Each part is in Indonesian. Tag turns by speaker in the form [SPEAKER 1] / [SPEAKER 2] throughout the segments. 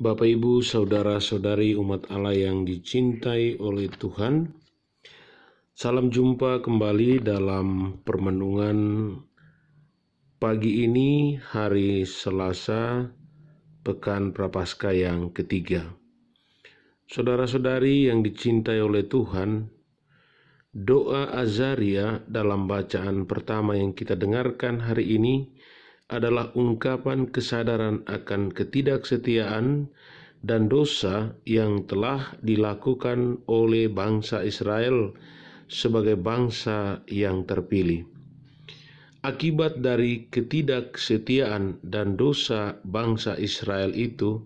[SPEAKER 1] Bapak Ibu, saudara-saudari umat Allah yang dicintai oleh Tuhan. Salam jumpa kembali dalam permenungan pagi ini hari Selasa pekan Prapaskah yang ketiga. Saudara-saudari yang dicintai oleh Tuhan, doa Azaria dalam bacaan pertama yang kita dengarkan hari ini adalah ungkapan kesadaran akan ketidaksetiaan dan dosa yang telah dilakukan oleh bangsa Israel sebagai bangsa yang terpilih. Akibat dari ketidaksetiaan dan dosa bangsa Israel itu,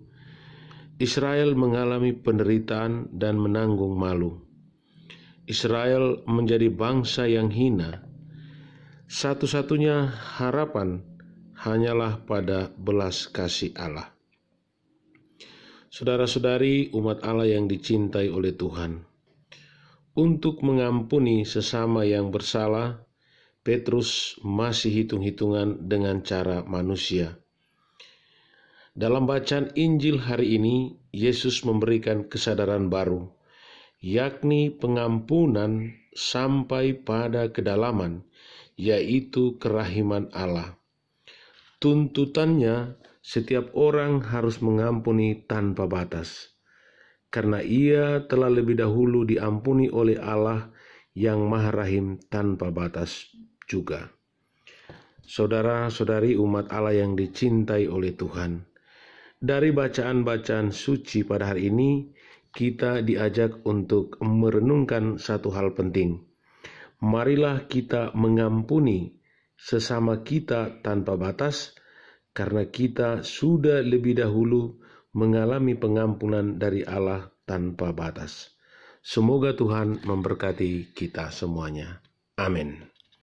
[SPEAKER 1] Israel mengalami penderitaan dan menanggung malu. Israel menjadi bangsa yang hina. Satu-satunya harapan hanyalah pada belas kasih Allah. Saudara-saudari umat Allah yang dicintai oleh Tuhan, untuk mengampuni sesama yang bersalah, Petrus masih hitung-hitungan dengan cara manusia. Dalam bacaan Injil hari ini, Yesus memberikan kesadaran baru, yakni pengampunan sampai pada kedalaman, yaitu kerahiman Allah. Tuntutannya, setiap orang harus mengampuni tanpa batas, karena ia telah lebih dahulu diampuni oleh Allah yang Maha Rahim tanpa batas juga. Saudara-saudari umat Allah yang dicintai oleh Tuhan, dari bacaan-bacaan suci pada hari ini, kita diajak untuk merenungkan satu hal penting. Marilah kita mengampuni sesama kita tanpa batas karena kita sudah lebih dahulu mengalami pengampunan dari Allah tanpa batas. Semoga Tuhan memberkati kita semuanya. Amin.